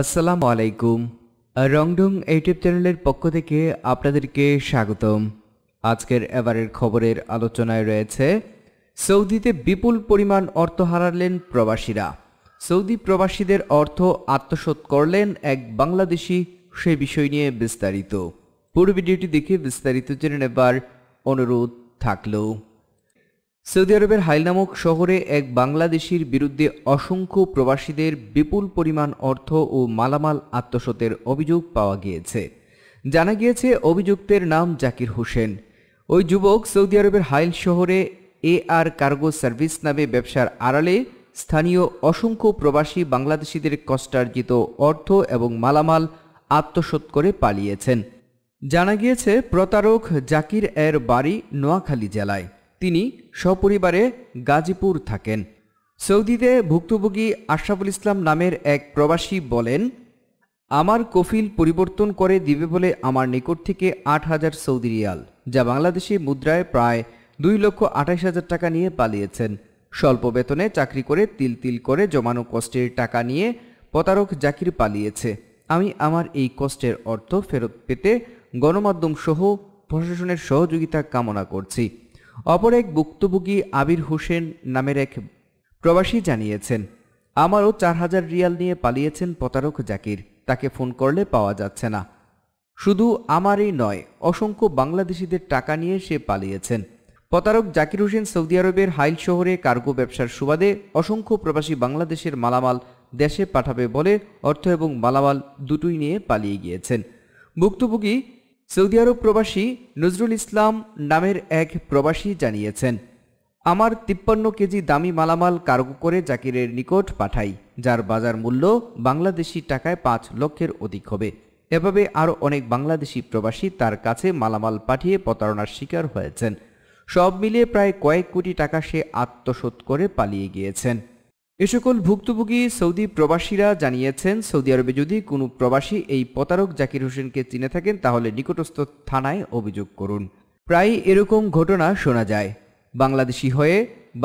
আসসালামু আলাইকুম রংডং ইউটিউব চ্যানেলের পক্ষ থেকে আপনাদেরকে স্বাগতম আজকের এবারের খবরের আলোচনায় রয়েছে সৌদিতে বিপুল পরিমাণ অর্থ হারালেন প্রবাসীরা সৌদি প্রবাসীদের অর্থ আত্মসাত করলেন এক বাংলাদেশি সে বিষয় নিয়ে বিস্তারিত পুরো ভিডিওটি দেখে বিস্তারিত জেনে নেবার অনুরোধ থাকলেও সৌদি আরবের হাইল নামক শহরে এক বাংলাদেশির বিরুদ্ধে অসংখ্য প্রবাসীদের বিপুল পরিমাণ অর্থ ও মালামাল আত্মসতের অভিযোগ পাওয়া গিয়েছে জানা গিয়েছে অভিযুক্তের নাম জাকির হোসেন ওই যুবক সৌদি আরবের হাইল শহরে এ আর কার্গো সার্ভিস নামে ব্যবসার আড়ালে স্থানীয় অসংখ্য প্রবাসী বাংলাদেশিদের কষ্টার্জিত অর্থ এবং মালামাল আত্মসাত করে পালিয়েছেন জানা গিয়েছে প্রতারক জাকির এর বাড়ি নোয়াখালী জেলায় তিনি সপরিবারে গাজীপুর থাকেন সৌদিতে ভুক্তভোগী আশরাফুল ইসলাম নামের এক প্রবাসী বলেন আমার কফিল পরিবর্তন করে দিবে বলে আমার নিকট থেকে আট হাজার সৌদি রিয়াল যা বাংলাদেশি মুদ্রায় প্রায় দুই লক্ষ আঠাশ হাজার টাকা নিয়ে পালিয়েছেন স্বল্প বেতনে চাকরি করে তিল তিল করে জমানো কষ্টের টাকা নিয়ে প্রতারক জাকির পালিয়েছে আমি আমার এই কষ্টের অর্থ ফেরত পেতে গণমাধ্যম সহ প্রশাসনের সহযোগিতা কামনা করছি অপর এক ভুক্তভোগী আবির হোসেন নামের এক প্রবাসী জানিয়েছেন আমারও চার হাজার রিয়াল নিয়ে পালিয়েছেন প্রতারক জাকির তাকে ফোন করলে পাওয়া যাচ্ছে না শুধু আমারই নয় অসংখ্য বাংলাদেশিদের টাকা নিয়ে সে পালিয়েছেন প্রতারক জাকির হোসেন সৌদি আরবের হাইল শহরে কার্গো ব্যবসার সুবাদে অসংখ্য প্রবাসী বাংলাদেশের মালামাল দেশে পাঠাবে বলে অর্থ এবং মালামাল দুটোই নিয়ে পালিয়ে গিয়েছেন ভুক্তভোগী সৌদি আরব প্রবাসী নজরুল ইসলাম নামের এক প্রবাসী জানিয়েছেন আমার তিপ্পান্ন কেজি দামি মালামাল কার্গো করে জাকিরের নিকট পাঠাই যার বাজার মূল্য বাংলাদেশি টাকায় পাঁচ লক্ষের অধিক হবে এভাবে আরও অনেক বাংলাদেশি প্রবাসী তার কাছে মালামাল পাঠিয়ে প্রতারণার শিকার হয়েছেন সব মিলিয়ে প্রায় কয়েক কোটি টাকা সে আত্মসোধ করে পালিয়ে গিয়েছেন এ সকল ভুক্তভোগী সৌদি প্রবাসীরা জানিয়েছেন সৌদি আরবে যদি কোনো প্রবাসী এই প্রতারক জাকির হোসেনকে চিনে থাকেন তাহলে নিকটস্থ থানায় অভিযোগ করুন প্রায় এরকম ঘটনা শোনা যায় বাংলাদেশি হয়ে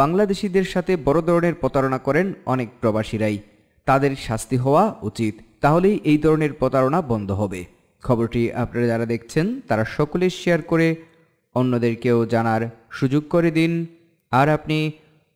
বাংলাদেশিদের সাথে বড় ধরনের প্রতারণা করেন অনেক প্রবাসীরাই তাদের শাস্তি হওয়া উচিত তাহলেই এই ধরনের প্রতারণা বন্ধ হবে খবরটি আপনারা যারা দেখছেন তারা সকলে শেয়ার করে অন্যদেরকেও জানার সুযোগ করে দিন আর আপনি